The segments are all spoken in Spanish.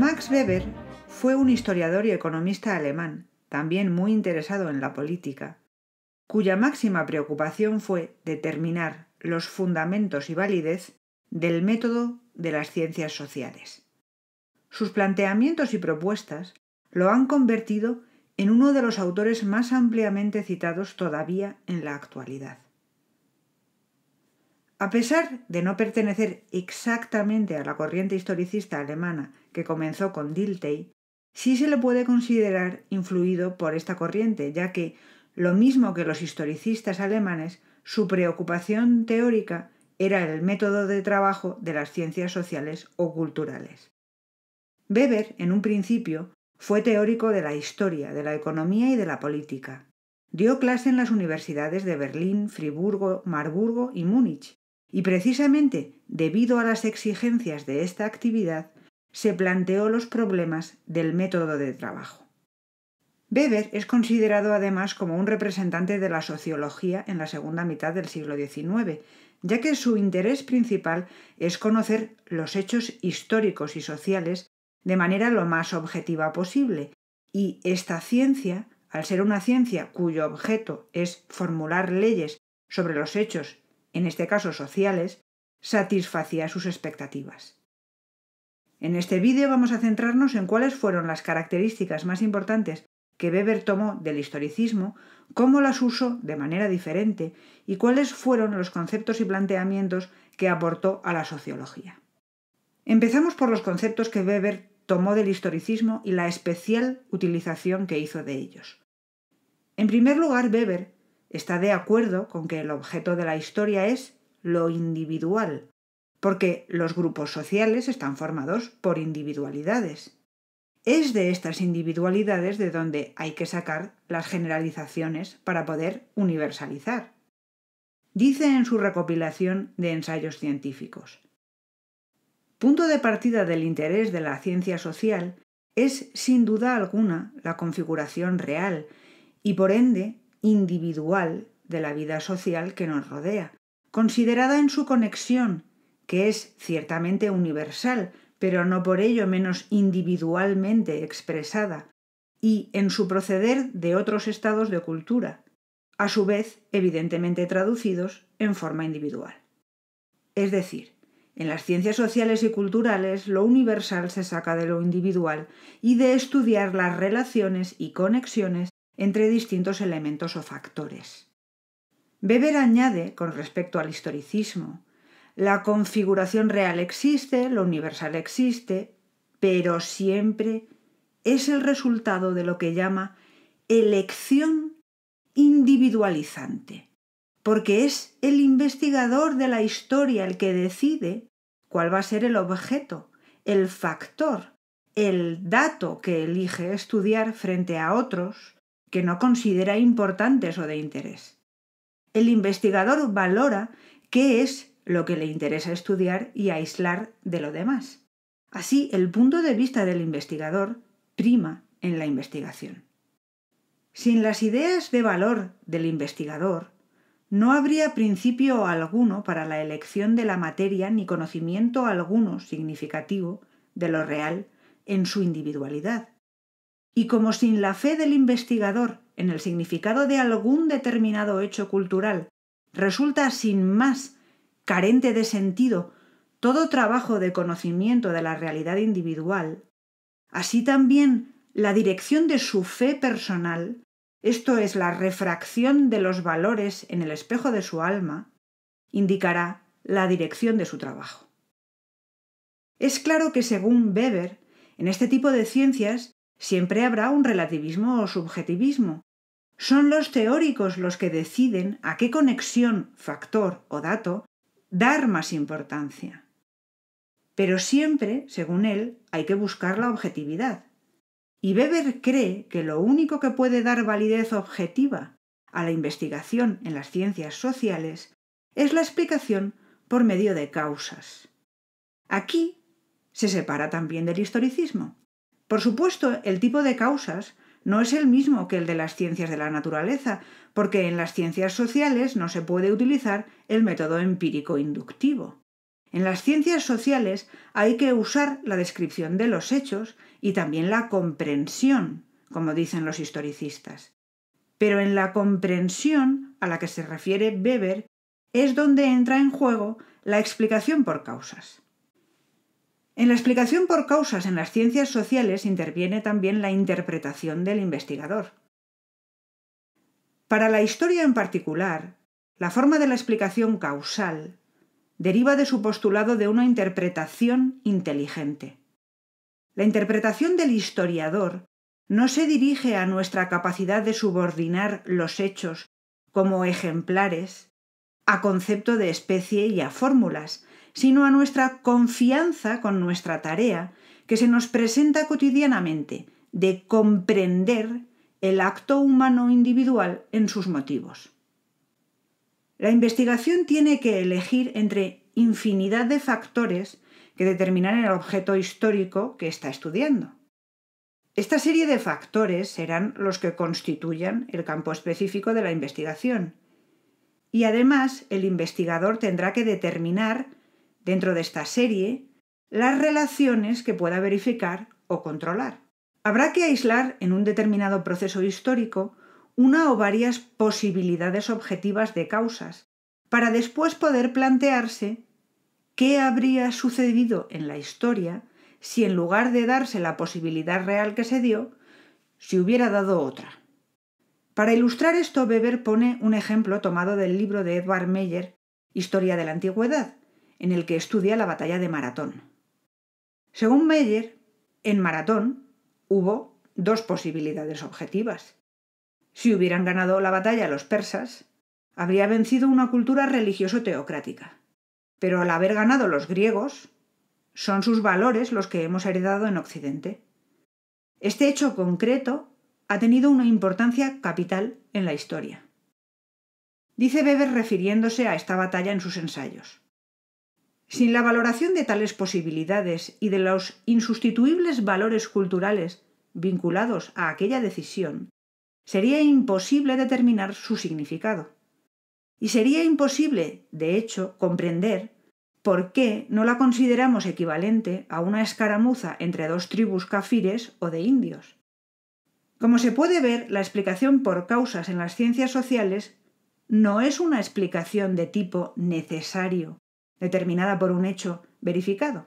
Max Weber fue un historiador y economista alemán, también muy interesado en la política, cuya máxima preocupación fue determinar los fundamentos y validez del método de las ciencias sociales. Sus planteamientos y propuestas lo han convertido en uno de los autores más ampliamente citados todavía en la actualidad. A pesar de no pertenecer exactamente a la corriente historicista alemana que comenzó con Dilthey, sí se le puede considerar influido por esta corriente, ya que, lo mismo que los historicistas alemanes, su preocupación teórica era el método de trabajo de las ciencias sociales o culturales. Weber, en un principio, fue teórico de la historia, de la economía y de la política. Dio clase en las universidades de Berlín, Friburgo, Marburgo y Múnich, y precisamente debido a las exigencias de esta actividad, se planteó los problemas del método de trabajo. Weber es considerado además como un representante de la sociología en la segunda mitad del siglo XIX, ya que su interés principal es conocer los hechos históricos y sociales de manera lo más objetiva posible, y esta ciencia, al ser una ciencia cuyo objeto es formular leyes sobre los hechos en este caso sociales, satisfacía sus expectativas. En este vídeo vamos a centrarnos en cuáles fueron las características más importantes que Weber tomó del historicismo, cómo las usó de manera diferente y cuáles fueron los conceptos y planteamientos que aportó a la sociología. Empezamos por los conceptos que Weber tomó del historicismo y la especial utilización que hizo de ellos. En primer lugar, Weber está de acuerdo con que el objeto de la historia es lo individual, porque los grupos sociales están formados por individualidades. Es de estas individualidades de donde hay que sacar las generalizaciones para poder universalizar. Dice en su recopilación de ensayos científicos. Punto de partida del interés de la ciencia social es sin duda alguna la configuración real y por ende individual de la vida social que nos rodea, considerada en su conexión, que es ciertamente universal, pero no por ello menos individualmente expresada, y en su proceder de otros estados de cultura, a su vez evidentemente traducidos en forma individual. Es decir, en las ciencias sociales y culturales lo universal se saca de lo individual y de estudiar las relaciones y conexiones entre distintos elementos o factores. Weber añade, con respecto al historicismo, la configuración real existe, lo universal existe, pero siempre es el resultado de lo que llama elección individualizante, porque es el investigador de la historia el que decide cuál va a ser el objeto, el factor, el dato que elige estudiar frente a otros que no considera importantes o de interés. El investigador valora qué es lo que le interesa estudiar y aislar de lo demás. Así, el punto de vista del investigador prima en la investigación. Sin las ideas de valor del investigador, no habría principio alguno para la elección de la materia ni conocimiento alguno significativo de lo real en su individualidad. Y como sin la fe del investigador en el significado de algún determinado hecho cultural resulta sin más carente de sentido todo trabajo de conocimiento de la realidad individual, así también la dirección de su fe personal, esto es la refracción de los valores en el espejo de su alma, indicará la dirección de su trabajo. Es claro que según Weber, en este tipo de ciencias Siempre habrá un relativismo o subjetivismo. Son los teóricos los que deciden a qué conexión, factor o dato dar más importancia. Pero siempre, según él, hay que buscar la objetividad. Y Weber cree que lo único que puede dar validez objetiva a la investigación en las ciencias sociales es la explicación por medio de causas. Aquí se separa también del historicismo. Por supuesto, el tipo de causas no es el mismo que el de las ciencias de la naturaleza, porque en las ciencias sociales no se puede utilizar el método empírico inductivo. En las ciencias sociales hay que usar la descripción de los hechos y también la comprensión, como dicen los historicistas. Pero en la comprensión a la que se refiere Weber es donde entra en juego la explicación por causas. En la explicación por causas en las ciencias sociales interviene también la interpretación del investigador. Para la historia en particular, la forma de la explicación causal deriva de su postulado de una interpretación inteligente. La interpretación del historiador no se dirige a nuestra capacidad de subordinar los hechos como ejemplares a concepto de especie y a fórmulas, sino a nuestra confianza con nuestra tarea que se nos presenta cotidianamente de comprender el acto humano individual en sus motivos. La investigación tiene que elegir entre infinidad de factores que determinan el objeto histórico que está estudiando. Esta serie de factores serán los que constituyan el campo específico de la investigación. Y además, el investigador tendrá que determinar dentro de esta serie las relaciones que pueda verificar o controlar. Habrá que aislar en un determinado proceso histórico una o varias posibilidades objetivas de causas, para después poder plantearse qué habría sucedido en la historia si en lugar de darse la posibilidad real que se dio, se hubiera dado otra. Para ilustrar esto, Weber pone un ejemplo tomado del libro de Edward Meyer, Historia de la Antigüedad, en el que estudia la batalla de Maratón. Según Meyer, en Maratón hubo dos posibilidades objetivas. Si hubieran ganado la batalla los persas, habría vencido una cultura religioso-teocrática. Pero al haber ganado los griegos, son sus valores los que hemos heredado en Occidente. Este hecho concreto ha tenido una importancia capital en la historia. Dice Beber refiriéndose a esta batalla en sus ensayos. Sin la valoración de tales posibilidades y de los insustituibles valores culturales vinculados a aquella decisión, sería imposible determinar su significado. Y sería imposible, de hecho, comprender por qué no la consideramos equivalente a una escaramuza entre dos tribus kafires o de indios. Como se puede ver, la explicación por causas en las ciencias sociales no es una explicación de tipo necesario determinada por un hecho verificado.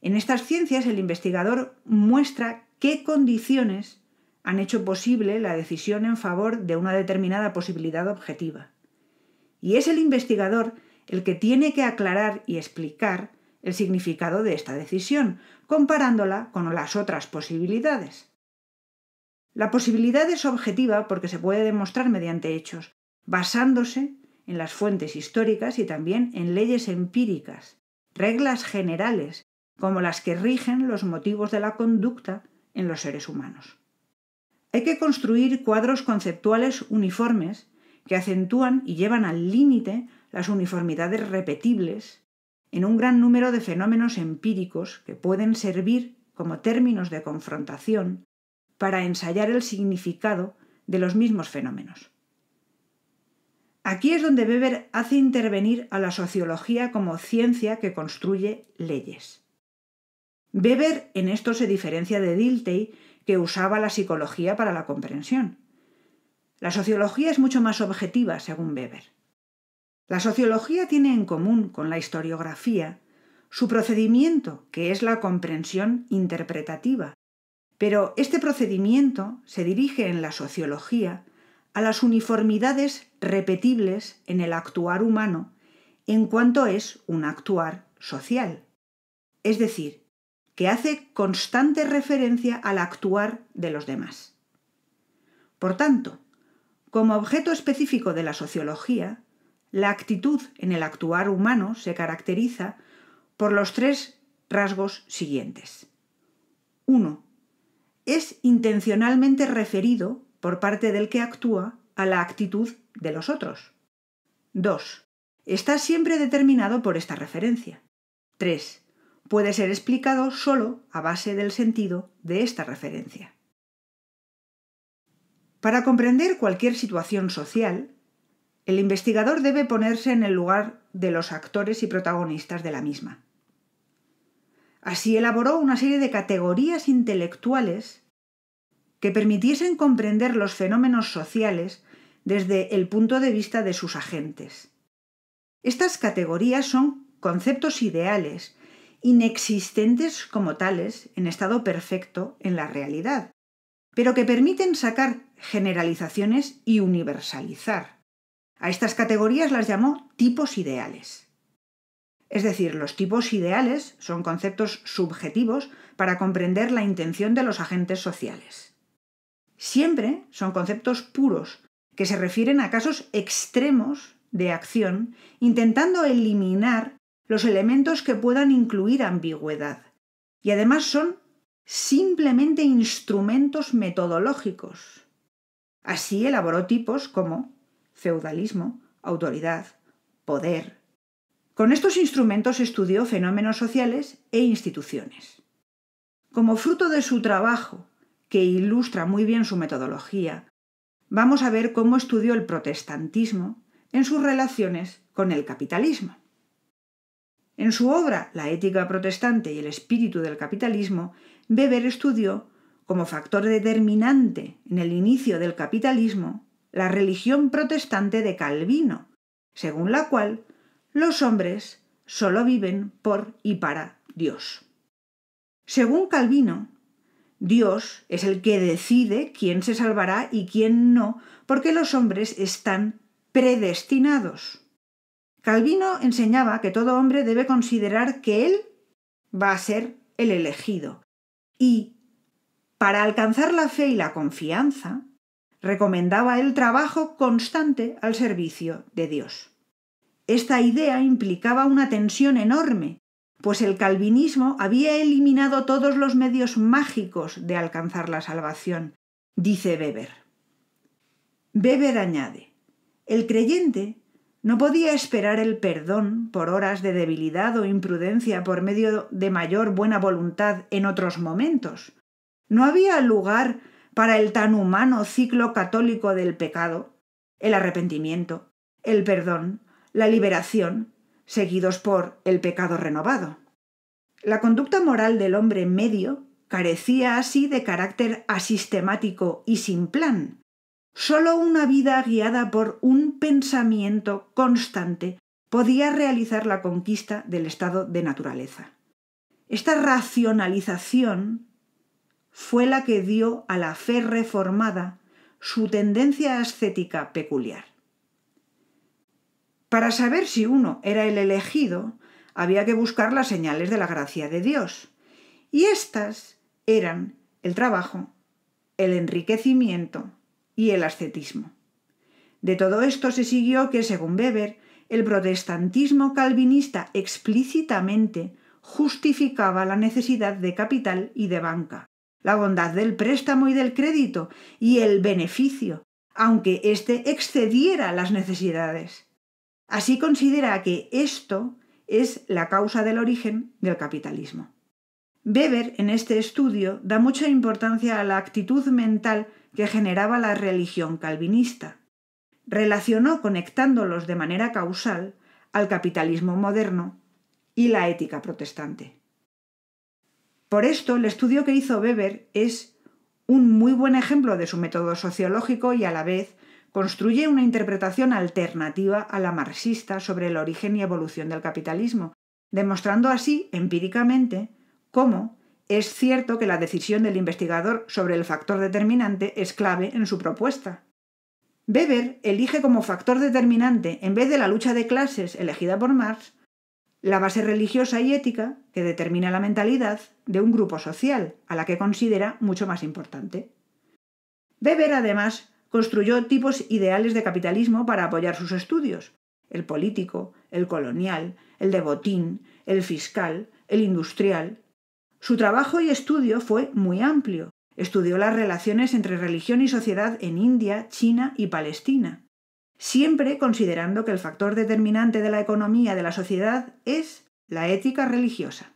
En estas ciencias el investigador muestra qué condiciones han hecho posible la decisión en favor de una determinada posibilidad objetiva. Y es el investigador el que tiene que aclarar y explicar el significado de esta decisión, comparándola con las otras posibilidades. La posibilidad es objetiva porque se puede demostrar mediante hechos, basándose en las fuentes históricas y también en leyes empíricas, reglas generales, como las que rigen los motivos de la conducta en los seres humanos. Hay que construir cuadros conceptuales uniformes que acentúan y llevan al límite las uniformidades repetibles en un gran número de fenómenos empíricos que pueden servir como términos de confrontación para ensayar el significado de los mismos fenómenos. Aquí es donde Weber hace intervenir a la sociología como ciencia que construye leyes. Weber en esto se diferencia de Dilthey, que usaba la psicología para la comprensión. La sociología es mucho más objetiva, según Weber. La sociología tiene en común con la historiografía su procedimiento, que es la comprensión interpretativa, pero este procedimiento se dirige en la sociología a las uniformidades repetibles en el actuar humano en cuanto es un actuar social. Es decir, que hace constante referencia al actuar de los demás. Por tanto, como objeto específico de la sociología, la actitud en el actuar humano se caracteriza por los tres rasgos siguientes. 1. Es intencionalmente referido por parte del que actúa a la actitud de los otros. 2. Está siempre determinado por esta referencia. 3. Puede ser explicado solo a base del sentido de esta referencia. Para comprender cualquier situación social, el investigador debe ponerse en el lugar de los actores y protagonistas de la misma. Así elaboró una serie de categorías intelectuales que permitiesen comprender los fenómenos sociales desde el punto de vista de sus agentes. Estas categorías son conceptos ideales, inexistentes como tales en estado perfecto en la realidad, pero que permiten sacar generalizaciones y universalizar. A estas categorías las llamó tipos ideales. Es decir, los tipos ideales son conceptos subjetivos para comprender la intención de los agentes sociales. Siempre son conceptos puros, que se refieren a casos extremos de acción, intentando eliminar los elementos que puedan incluir ambigüedad. Y además son simplemente instrumentos metodológicos. Así elaboró tipos como feudalismo, autoridad, poder. Con estos instrumentos estudió fenómenos sociales e instituciones. Como fruto de su trabajo que ilustra muy bien su metodología, vamos a ver cómo estudió el protestantismo en sus relaciones con el capitalismo. En su obra La ética protestante y el espíritu del capitalismo, Weber estudió como factor determinante en el inicio del capitalismo la religión protestante de Calvino, según la cual los hombres solo viven por y para Dios. Según Calvino, Dios es el que decide quién se salvará y quién no, porque los hombres están predestinados. Calvino enseñaba que todo hombre debe considerar que él va a ser el elegido. Y, para alcanzar la fe y la confianza, recomendaba el trabajo constante al servicio de Dios. Esta idea implicaba una tensión enorme pues el calvinismo había eliminado todos los medios mágicos de alcanzar la salvación, dice Weber. Weber añade, el creyente no podía esperar el perdón por horas de debilidad o imprudencia por medio de mayor buena voluntad en otros momentos. No había lugar para el tan humano ciclo católico del pecado, el arrepentimiento, el perdón, la liberación, seguidos por el pecado renovado. La conducta moral del hombre medio carecía así de carácter asistemático y sin plan. Solo una vida guiada por un pensamiento constante podía realizar la conquista del estado de naturaleza. Esta racionalización fue la que dio a la fe reformada su tendencia ascética peculiar. Para saber si uno era el elegido, había que buscar las señales de la gracia de Dios. Y estas eran el trabajo, el enriquecimiento y el ascetismo. De todo esto se siguió que, según Weber, el protestantismo calvinista explícitamente justificaba la necesidad de capital y de banca, la bondad del préstamo y del crédito y el beneficio, aunque éste excediera las necesidades. Así considera que esto es la causa del origen del capitalismo. Weber, en este estudio, da mucha importancia a la actitud mental que generaba la religión calvinista. Relacionó, conectándolos de manera causal, al capitalismo moderno y la ética protestante. Por esto, el estudio que hizo Weber es un muy buen ejemplo de su método sociológico y a la vez construye una interpretación alternativa a la marxista sobre el origen y evolución del capitalismo, demostrando así empíricamente cómo es cierto que la decisión del investigador sobre el factor determinante es clave en su propuesta. Weber elige como factor determinante, en vez de la lucha de clases elegida por Marx, la base religiosa y ética que determina la mentalidad de un grupo social, a la que considera mucho más importante. Weber además construyó tipos ideales de capitalismo para apoyar sus estudios, el político, el colonial, el de botín, el fiscal, el industrial. Su trabajo y estudio fue muy amplio. Estudió las relaciones entre religión y sociedad en India, China y Palestina, siempre considerando que el factor determinante de la economía de la sociedad es la ética religiosa.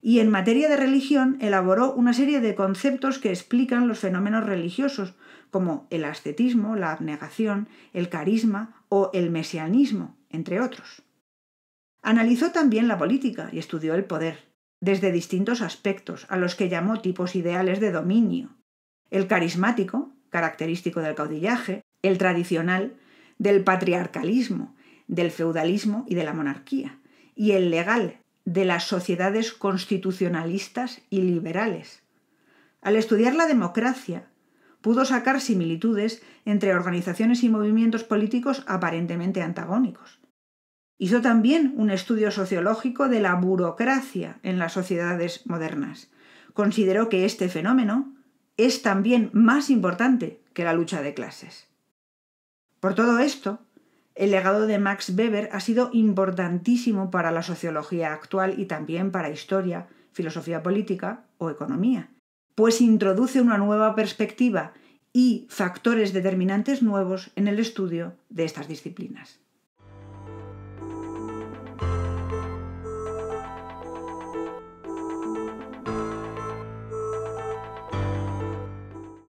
Y en materia de religión elaboró una serie de conceptos que explican los fenómenos religiosos, como el ascetismo, la abnegación, el carisma o el mesianismo, entre otros. Analizó también la política y estudió el poder, desde distintos aspectos, a los que llamó tipos ideales de dominio. El carismático, característico del caudillaje, el tradicional, del patriarcalismo, del feudalismo y de la monarquía, y el legal, de las sociedades constitucionalistas y liberales. Al estudiar la democracia, pudo sacar similitudes entre organizaciones y movimientos políticos aparentemente antagónicos. Hizo también un estudio sociológico de la burocracia en las sociedades modernas. Consideró que este fenómeno es también más importante que la lucha de clases. Por todo esto, el legado de Max Weber ha sido importantísimo para la sociología actual y también para historia, filosofía política o economía pues introduce una nueva perspectiva y factores determinantes nuevos en el estudio de estas disciplinas.